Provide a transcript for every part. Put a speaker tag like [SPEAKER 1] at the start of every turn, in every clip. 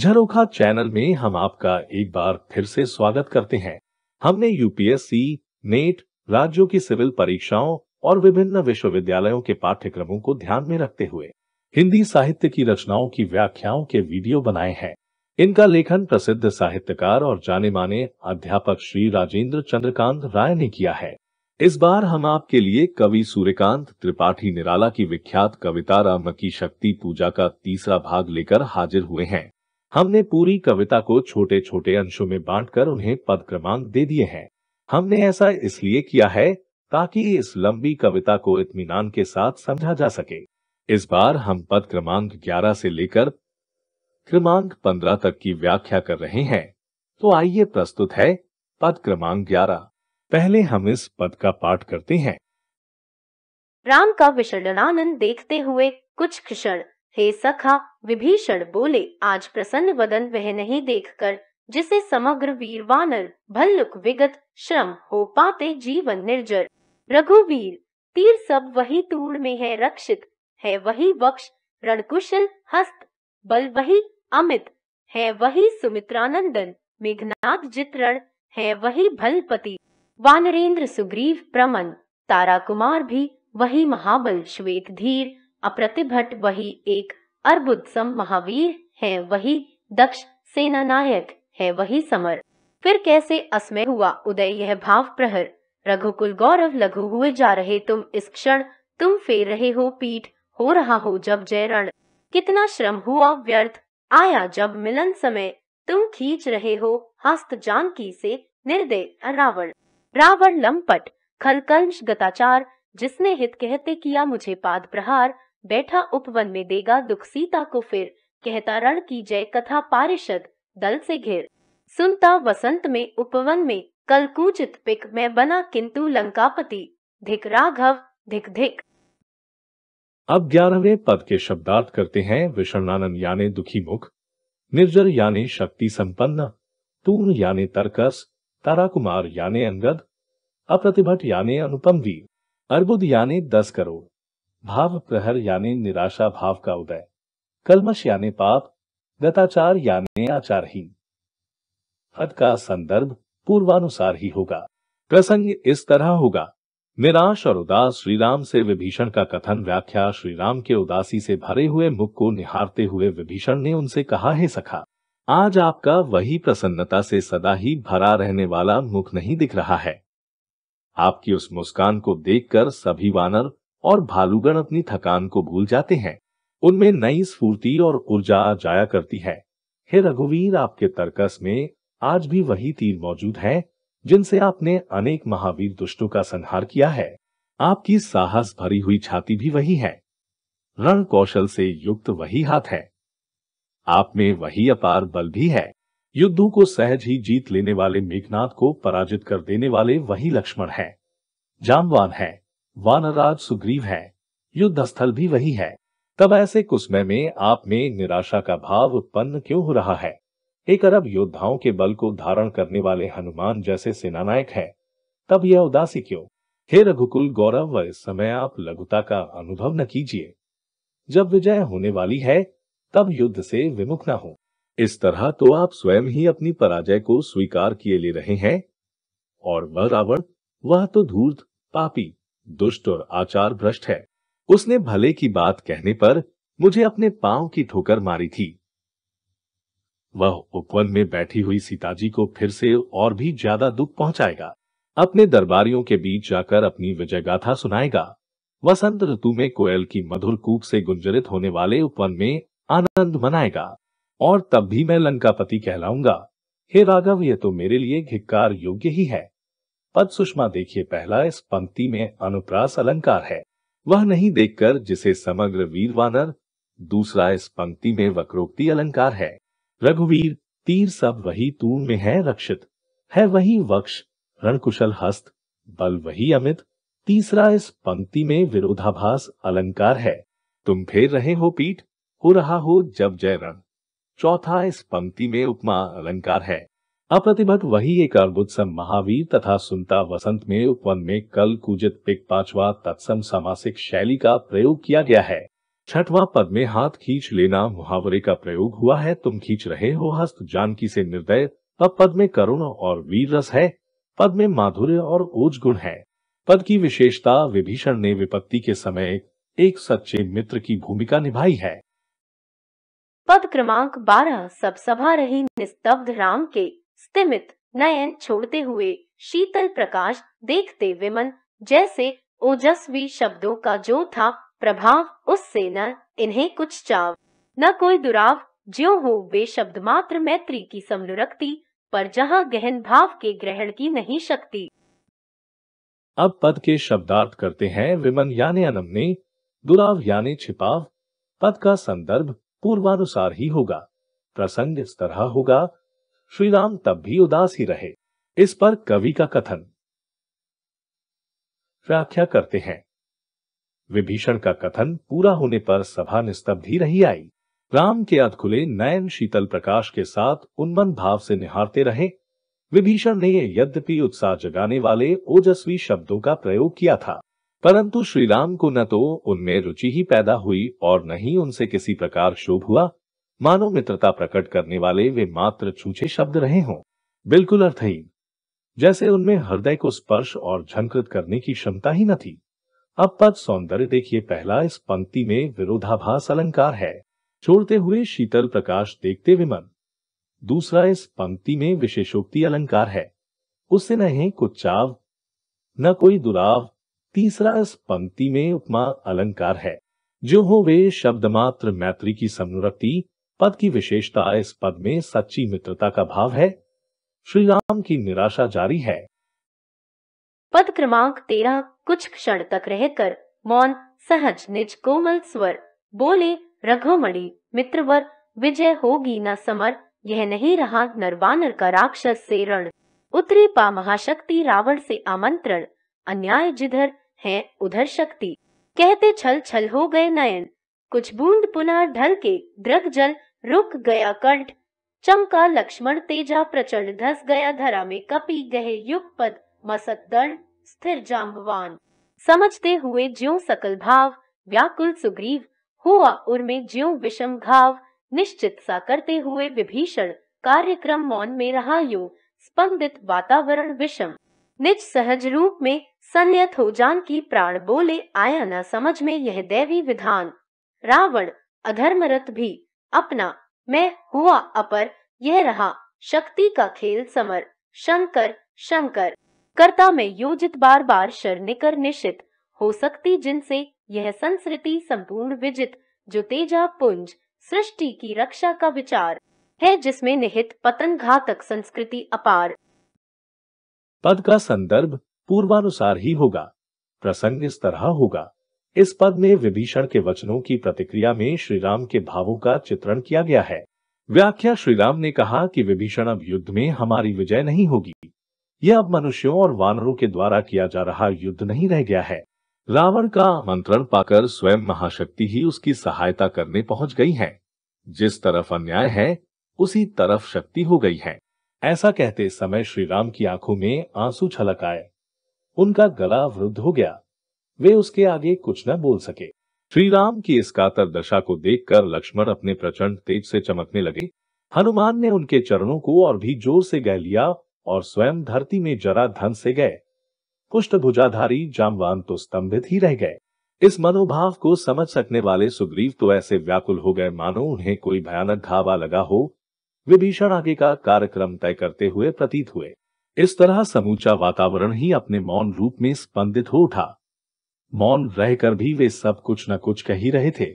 [SPEAKER 1] झरोखा channel में हम आपका एक बार फिर से स्वागत करते हैं हमने यूपीएससी नेट e राज्यों की सिविल परीक्षाओं और विभिन्न विश्वविद्यालयों के पाठ्यक्रमों को ध्यान में रखते हुए हिंदी साहित्य की रचनाओं की व्याख्याओं के वीडियो बनाए हैं इनका लेखन प्रसिद्ध साहित्यकार और जाने माने अध्यापक श्री राजेंद्र चंद्रकांत राय ने किया है इस बार हम आपके लिए कवि सूर्यकांत त्रिपाठी निराला की विख्यात कविता राम की शक्ति पूजा का तीसरा भाग लेकर हाजिर हुए हैं हमने पूरी कविता को छोटे छोटे अंशों में बांटकर उन्हें पद क्रमांक दे दिए हैं हमने ऐसा इसलिए किया है ताकि इस लंबी कविता को इतमान के साथ समझा जा सके इस बार हम पद क्रमांक 11 से लेकर क्रमांक 15 तक की व्याख्या कर रहे हैं तो आइए प्रस्तुत है पद क्रमांक 11 पहले हम इस पद का पाठ करते हैं
[SPEAKER 2] राम का विसर्जनानंद देखते हुए कुछ क्षण हे सखा विभीषण बोले आज प्रसन्न वदन वह नहीं देखकर जिसे समग्र वीर वानर भल्लुक विगत श्रम हो पाते जीवन निर्जर रघुवीर तीर सब वही तूर में है रक्षित है वही वक्ष रणकुशल हस्त बल वही अमित है वही सुमित्रानंदन मेघनाथ जित्रण है वही भलपति वानरेंद्र सुग्रीव प्रमन तारा कुमार भी वही महाबल श्वेत धीर अप्रतिभट वही एक अर्बुद महावीर है वही दक्ष सेना नायक है वही समर फिर कैसे असमय हुआ उदय यह भाव प्रहर रघुकुल गौरव लघु हुए जा रहे तुम इस क्षण तुम फेर रहे हो पीठ हो रहा हो जब जय रण कितना श्रम हुआ व्यर्थ आया जब मिलन समय तुम खींच रहे हो हस्त जानकी से निर्दय रावण रावण लंपट खलकंश गताचार जिसने हित कहते किया मुझे पाद प्रहार बैठा उपवन में देगा दुख सीता को फिर कहता रण की जय कथा पारिषद दल से घिर सुनता वसंत में उपवन में कल कूचित पिक मैं बना किंतु लंकापति धिक राघव धिक धिक
[SPEAKER 1] अब ग्यारहवें पद के शब्दार्थ करते हैं विषणानंद यानी दुखी मुख निर्जर यानी शक्ति संपन्न तूर्ण यानी तर्कस तारा कुमार यानी अंगद अप्रतिभट यानी अनुपम वीर अर्बुद यानी दस करोड़ भाव प्रहर यानी निराशा भाव का उदय कलमश यानी पाप गताचार यानी आचारहीन हद का संदर्भ पूर्वानुसार ही होगा प्रसंग इस तरह होगा निराश और उदास श्री राम से विभीषण का कथन व्याख्या श्री राम के उदासी से भरे हुए मुख को निहारते हुए विभीषण ने उनसे कहा है सखा आज आपका वही प्रसन्नता से सदा ही भरा रहने वाला मुख नहीं दिख रहा है आपकी उस मुस्कान को देखकर सभी वानर और भालूगण अपनी थकान को भूल जाते हैं उनमें नई स्फूर्ति और ऊर्जा जाया करती है हे रघुवीर आपके तर्कस में आज भी वही तीर मौजूद है जिनसे आपने अनेक महावीर दुष्टों का संहार किया है आपकी साहस भरी हुई छाती भी वही है रण कौशल से युक्त वही हाथ है आप में वही अपार बल भी है युद्धों को सहज ही जीत लेने वाले मेघनाथ को पराजित कर देने वाले वही लक्ष्मण है जामवान है वानराज सुग्रीव है युद्ध स्थल भी वही है तब ऐसे कुसमय में आप में निराशा का भाव उत्पन्न क्यों हो रहा है एक अरब योद्धाओं के बल को धारण करने वाले हनुमान जैसे सेनानायक है तब यह उदासी क्यों हे रघुकुल गौरव व इस समय आप लघुता का अनुभव न कीजिए जब विजय होने वाली है तब युद्ध से विमुख न हो इस तरह तो आप स्वयं ही अपनी पराजय को स्वीकार किए ले रहे हैं और वह रावण वह तो धूर्त पापी दुष्ट और आचार भ्रष्ट है उसने भले की बात कहने पर मुझे अपने पांव की ठोकर मारी थी वह उपवन में बैठी हुई सीताजी को फिर से और भी ज्यादा दुख पहुंचाएगा अपने दरबारियों के बीच जाकर अपनी विजय गाथा सुनाएगा वसंत ऋतु में कोयल की मधुर कूप से गुंजरित होने वाले उपवन में आनंद मनाएगा और तब भी मैं लंकापति कहलाऊंगा हे राघव यह तो मेरे लिए धिक्कार योग्य ही है पद सुषमा देखिए पहला इस पंक्ति में अनुप्रास अलंकार है वह नहीं देखकर जिसे समग्र वीर वानर दूसरा इस पंक्ति में वक्रोक्ति अलंकार है रघुवीर तीर सब वही तू में है रक्षित है वही वक्ष रणकुशल हस्त बल वही अमित तीसरा इस पंक्ति में विरोधाभास अलंकार है तुम फेर रहे हो पीठ हो रहा हो जब जय रण चौथा इस पंक्ति में उपमा अलंकार है अप्रतिभट वही एक सम महावीर तथा सुनता वसंत में उपवन में कल कूजित पिक पांचवा तत्सम सामासिक शैली का प्रयोग किया गया है छठवां पद में हाथ खींच लेना मुहावरे का प्रयोग हुआ है तुम खींच रहे हो हस्त जानकी से निर्दय अब पद में करुण और वीर रस है पद में माधुर्य और ओज गुण है पद की विशेषता विभीषण ने विपत्ति के समय एक सच्चे मित्र की भूमिका निभाई है
[SPEAKER 2] पद क्रमांक 12 सब सभा रही निस्तब्ध राम के स्तिमित नयन छोड़ते हुए शीतल प्रकाश देखते विमन जैसे ओजस्वी शब्दों का जो था प्रभाव उससे न इन्हें कुछ चाव न कोई दुराव जो हो वे शब्द मात्र मैत्री की समनुरक्ति पर जहाँ गहन भाव के ग्रहण की नहीं शक्ति
[SPEAKER 1] अब पद के शब्दार्थ करते हैं विमन यानी अनमने दुराव यानी छिपाव पद का संदर्भ पूर्वानुसार ही होगा प्रसंग इस तरह होगा श्री राम तब भी उदास ही रहे इस पर कवि का कथन व्याख्या करते हैं विभीषण का कथन पूरा होने पर सभा निस्तब्ध ही रही आई राम के अधखुले नयन शीतल प्रकाश के साथ उन्मन भाव से निहारते रहे विभीषण ने यद्यपि उत्साह जगाने वाले ओजस्वी शब्दों का प्रयोग किया था परंतु श्री राम को न तो उनमें रुचि ही पैदा हुई और न ही उनसे किसी प्रकार शोभ हुआ मानव मित्रता प्रकट करने वाले वे मात्र छूछे शब्द रहे हों बिल्कुल अर्थहीन जैसे उनमें हृदय को स्पर्श और झंकृत करने की क्षमता ही न थी अब पद सौंदर्य देखिए पहला इस पंक्ति में विरोधाभास अलंकार है छोड़ते हुए शीतल प्रकाश देखते विमन दूसरा इस पंक्ति में विशेषोक्ति अलंकार है उससे न है कुछ चाव न कोई दुराव तीसरा इस पंक्ति में उपमा अलंकार है जो हो वे शब्द मात्र मैत्री की समनुरक्ति पद की विशेषता इस पद में सच्ची मित्रता का भाव है श्री राम की निराशा जारी है
[SPEAKER 2] पद क्रमांक तेरह कुछ क्षण तक रहकर मौन सहज निज कोमल स्वर बोले रघुमणि मित्रवर विजय होगी न समर यह नहीं रहा नरवानर का राक्षस से रण उतरी पा महाशक्ति रावण से आमंत्रण अन्याय जिधर है उधर शक्ति कहते छल छल हो गए नयन कुछ बूंद पुनः ढल के द्रग जल रुक गया कंठ चमका लक्ष्मण तेजा प्रचंड धस गया धरा में कपी गहे युग पद मसक दंड स्थिर जाम्बवान समझते हुए ज्यो सकल भाव व्याकुल सुग्रीव हुआ उर्मे ज्यो विषम घाव निश्चित सा करते हुए विभीषण कार्यक्रम मौन में रहा यो स्पंदित वातावरण विषम निज सहज रूप में संयत हो जान की प्राण बोले आया न समझ में यह देवी विधान रावण अधर्मरत भी अपना मैं हुआ अपर यह रहा शक्ति का खेल समर शंकर शंकर कर्ता में योजित बार बार शरणिकर निश्चित हो सकती जिनसे यह संस्कृति संपूर्ण विजित जो तेजा पुंज सृष्टि की रक्षा का विचार है जिसमें निहित पतन घातक संस्कृति अपार
[SPEAKER 1] पद का संदर्भ पूर्वानुसार ही होगा प्रसंग इस तरह होगा इस पद में विभीषण के वचनों की प्रतिक्रिया में श्री राम के भावों का चित्रण किया गया है व्याख्या श्री राम ने कहा कि विभीषण अब युद्ध में हमारी विजय नहीं होगी यह अब मनुष्यों और वानरों के द्वारा किया जा रहा युद्ध नहीं रह गया है रावण का आमंत्रण पाकर स्वयं महाशक्ति ही उसकी सहायता करने पहुंच गई है जिस तरफ अन्याय है उसी तरफ शक्ति हो गई है ऐसा कहते समय श्री राम की आंखों में आंसू छलक आए उनका गला वृद्ध हो गया वे उसके आगे कुछ न बोल सके श्री राम की इस कातर दशा को देखकर लक्ष्मण अपने प्रचंड तेज से चमकने लगे हनुमान ने उनके चरणों को और भी जोर से गह लिया और स्वयं धरती में जरा धन से गए पुष्ट भुजाधारी जामवान तो स्तंभित ही रह गए इस मनोभाव को समझ सकने वाले सुग्रीव तो ऐसे व्याकुल हो गए मानो उन्हें कोई भयानक धावा लगा हो विभीषण आगे का कार्यक्रम तय करते हुए प्रतीत हुए इस तरह समूचा वातावरण ही अपने मौन रूप में स्पंदित हो उठा मौन रहकर भी वे सब कुछ न कुछ कह ही रहे थे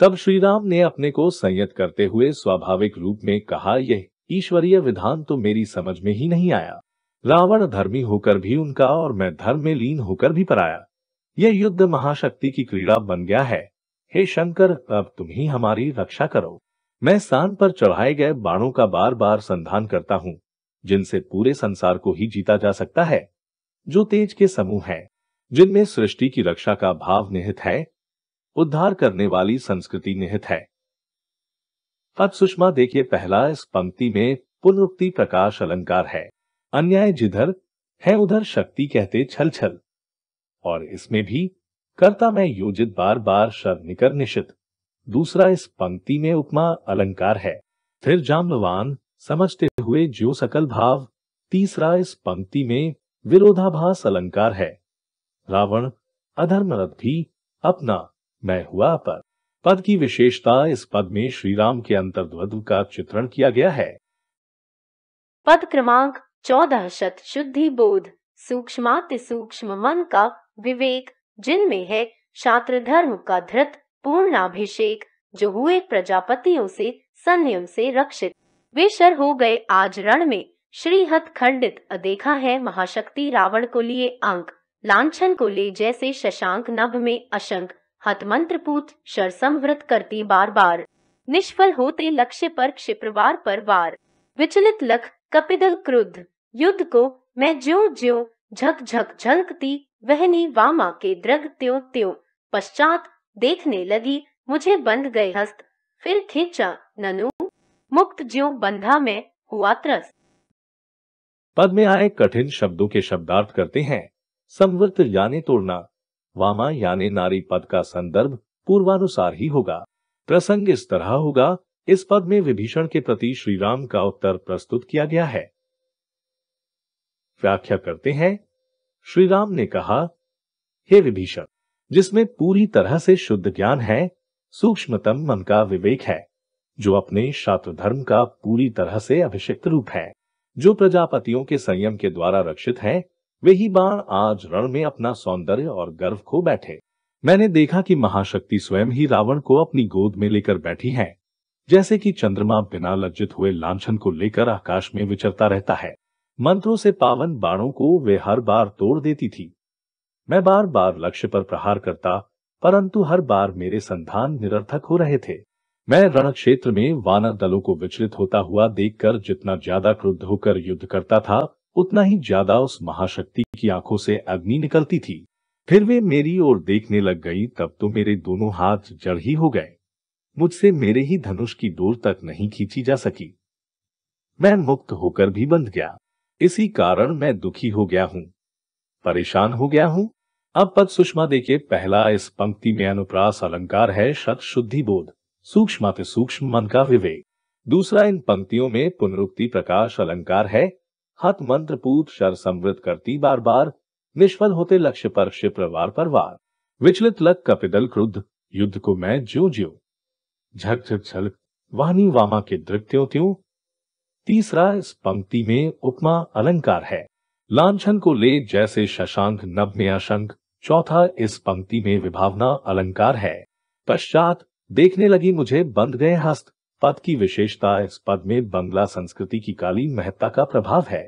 [SPEAKER 1] तब श्रीराम ने अपने को संयत करते हुए स्वाभाविक रूप में कहा यह ईश्वरीय विधान तो मेरी समझ में ही नहीं आया रावण धर्मी होकर भी उनका और मैं धर्म में लीन होकर भी पराया यह युद्ध महाशक्ति की क्रीड़ा बन गया है हे शंकर अब तुम ही हमारी रक्षा करो मैं सान पर चढ़ाए गए बाणों का बार बार संधान करता हूँ जिनसे पूरे संसार को ही जीता जा सकता है जो तेज के समूह है जिनमें सृष्टि की रक्षा का भाव निहित है उद्धार करने वाली संस्कृति निहित है अब सुषमा देखिए पहला इस पंक्ति में पुनरुक्ति प्रकाश अलंकार है अन्याय जिधर है उधर शक्ति कहते छल छल और इसमें भी कर्ता में योजित बार बार शब्द निकर निशित दूसरा इस पंक्ति में उपमा अलंकार है फिर जामवान समझते हुए जो सकल भाव तीसरा इस पंक्ति में विरोधाभास अलंकार है रावण अधर्मरथ भी अपना मैं हुआ पर पद की विशेषता इस पद में श्री राम के अंतर्द्वंद का चित्रण किया गया है
[SPEAKER 2] पद क्रमांक चौदह शत शुद्धि बोध सूक्ष्माति सूक्ष्म मन का विवेक जिनमें है शात्र धर्म का धृत पूर्णाभिषेक जो हुए प्रजापतियों से संयम से रक्षित वे शर हो गए आज रण में श्रीहत खंडित देखा है महाशक्ति रावण को लिए अंक लांछन को ले जैसे शशांक नभ में अशंक पूत शर संवृत करती बार बार निष्फल होते लक्ष्य पर क्षिप्रवार पर वार विचलित लख कपिदल क्रुद्ध युद्ध को मैं ज्यो ज्यो झक झक झलकती वहनी वामा के द्रग त्यो त्यो पश्चात देखने लगी मुझे बंध गए हस्त फिर खींचा ननु मुक्त ज्यो बंधा में हुआ त्रस
[SPEAKER 1] पद में आए कठिन शब्दों के शब्दार्थ करते हैं संवृत्त यानी तोड़ना वामा यानी नारी पद का संदर्भ पूर्वानुसार ही होगा प्रसंग इस तरह होगा इस पद में विभीषण के प्रति श्री राम का उत्तर प्रस्तुत किया गया है व्याख्या करते हैं श्री राम ने कहा हे विभीषण जिसमें पूरी तरह से शुद्ध ज्ञान है सूक्ष्मतम मन का विवेक है जो अपने शात्र धर्म का पूरी तरह से अभिषिक्त रूप है जो प्रजापतियों के संयम के द्वारा रक्षित है वे ही बाण आज रण में अपना सौंदर्य और गर्व खो बैठे मैंने देखा कि महाशक्ति स्वयं ही रावण को अपनी गोद में लेकर बैठी है जैसे कि चंद्रमा बिना लज्जित हुए लांछन को लेकर आकाश में विचरता रहता है मंत्रों से पावन बाणों को वे हर बार तोड़ देती थी मैं बार बार लक्ष्य पर प्रहार करता परंतु हर बार मेरे संधान निरर्थक हो रहे थे मैं रण क्षेत्र में वानर दलों को विचलित होता हुआ देखकर जितना ज्यादा क्रुद्ध होकर युद्ध करता था उतना ही ज्यादा उस महाशक्ति की आंखों से अग्नि निकलती थी फिर वे मेरी ओर देखने लग गई तब तो मेरे दोनों हाथ जड़ ही हो गए मुझसे मेरे ही धनुष की डोर तक नहीं खींची जा सकी मैं मुक्त होकर भी बंध गया इसी कारण मैं दुखी हो गया हूँ परेशान हो गया हूँ अब पद सुषमा देखे पहला इस पंक्ति में अनुप्रास अलंकार है शत शुद्धि बोध सूक्ष्म सूक्ष्म मन का विवेक दूसरा इन पंक्तियों में पुनरुक्ति प्रकाश अलंकार है हत मंत्र पूत शर समृत करती बार बार निष्फल होते लक्ष्य पर शिप्रवार पर वार विचलित लक कपिदल क्रुद्ध युद्ध को मैं ज्यो ज्यो झक झक झलक वाहनी वामा के दृत्यो त्यों तीसरा इस पंक्ति में उपमा अलंकार है लांछन को ले जैसे शशांक नभ में अशंक चौथा इस पंक्ति में विभावना अलंकार है पश्चात देखने लगी मुझे बंद गए हस्त पद की विशेषता इस पद में बंगला संस्कृति की काली महत्ता का प्रभाव है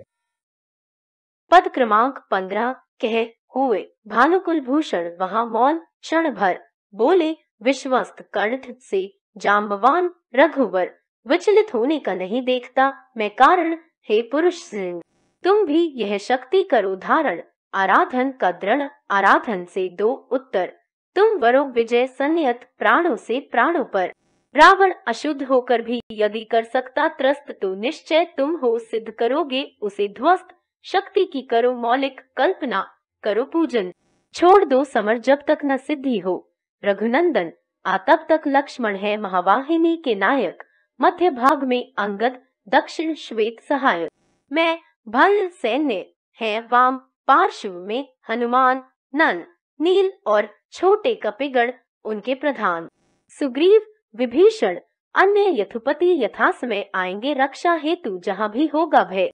[SPEAKER 2] पद क्रमांक पंद्रह कह हुए भानुकुल भूषण वहाँ मौन क्षण भर बोले विश्वस्त कर्ण से जाम्बवान रघुवर विचलित होने का नहीं देखता मैं कारण हे पुरुष सिंह तुम भी यह शक्ति करो धारण आराधन का दृढ़ आराधन से दो उत्तर तुम वरों विजय संयत प्राणों से प्राणों पर रावण अशुद्ध होकर भी यदि कर सकता त्रस्त तो निश्चय तुम हो सिद्ध करोगे उसे ध्वस्त शक्ति की करो मौलिक कल्पना करो पूजन छोड़ दो समर जब तक न सिद्धि हो रघुनंदन आ तब तक लक्ष्मण है महावाहिनी के नायक मध्य भाग में अंगद दक्षिण श्वेत सहायक मैं भल सैन्य है वाम पार्श्व में हनुमान नन नील और छोटे कपिगण उनके प्रधान सुग्रीव विभीषण अन्य यथुपति में आएंगे रक्षा हेतु जहाँ भी होगा भय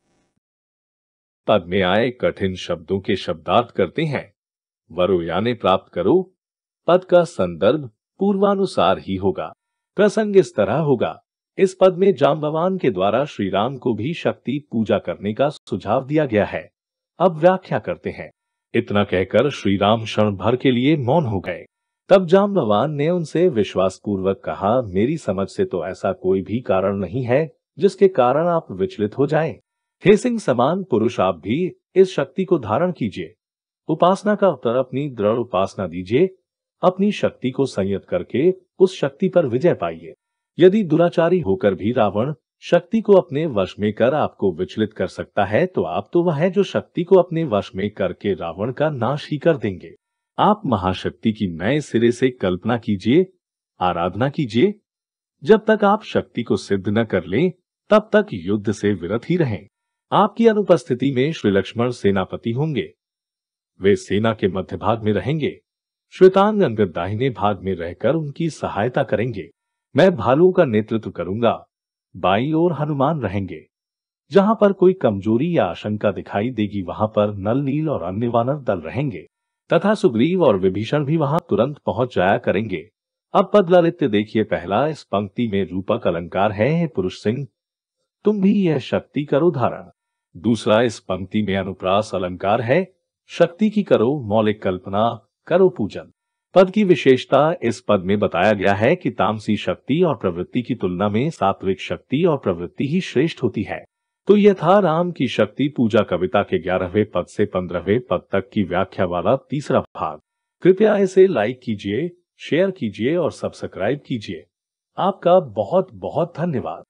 [SPEAKER 1] पद में आए कठिन शब्दों के शब्दार्थ करते हैं वरु याने प्राप्त करो पद का संदर्भ पूर्वानुसार ही होगा प्रसंग इस तरह होगा इस पद में जाम भवान के द्वारा श्री राम को भी शक्ति पूजा करने का सुझाव दिया गया है अब व्याख्या करते हैं इतना कहकर श्री राम क्षण भर के लिए मौन हो गए तब जाम भगवान ने उनसे विश्वास पूर्वक कहा मेरी समझ से तो ऐसा कोई भी कारण नहीं है जिसके कारण आप विचलित हो जाएं। हे सिंह समान पुरुष आप भी इस शक्ति को धारण कीजिए उपासना का उत्तर अपनी दृढ़ उपासना दीजिए अपनी शक्ति को संयत करके उस शक्ति पर विजय पाइए यदि दुराचारी होकर भी रावण शक्ति को अपने वश में कर आपको विचलित कर सकता है तो आप तो वह है जो शक्ति को अपने वश में करके रावण का नाश ही कर देंगे आप महाशक्ति की नए सिरे से कल्पना कीजिए आराधना कीजिए जब तक आप शक्ति को सिद्ध न कर लें तब तक युद्ध से विरत ही रहें आपकी अनुपस्थिति में श्री लक्ष्मण सेनापति होंगे वे सेना के मध्य भाग में रहेंगे श्वेतांग अंगद दाहिने भाग में रहकर उनकी सहायता करेंगे मैं भालुओं का नेतृत्व करूंगा बाई और हनुमान रहेंगे जहां पर कोई कमजोरी या आशंका दिखाई देगी वहां पर नल नील और अन्य वानर दल रहेंगे तथा सुग्रीव और विभीषण भी वहां तुरंत पहुंच जाया करेंगे अब बदला देखिए पहला इस पंक्ति में रूपक अलंकार है पुरुष सिंह तुम भी यह शक्ति करो धारण दूसरा इस पंक्ति में अनुप्रास अलंकार है शक्ति की करो मौलिक कल्पना करो पूजन पद की विशेषता इस पद में बताया गया है कि तामसी शक्ति और प्रवृत्ति की तुलना में सात्विक शक्ति और प्रवृत्ति ही श्रेष्ठ होती है तो यह था राम की शक्ति पूजा कविता के ग्यारहवें पद से पंद्रहवें पद तक की व्याख्या वाला तीसरा भाग कृपया इसे लाइक कीजिए शेयर कीजिए और सब्सक्राइब कीजिए आपका बहुत बहुत धन्यवाद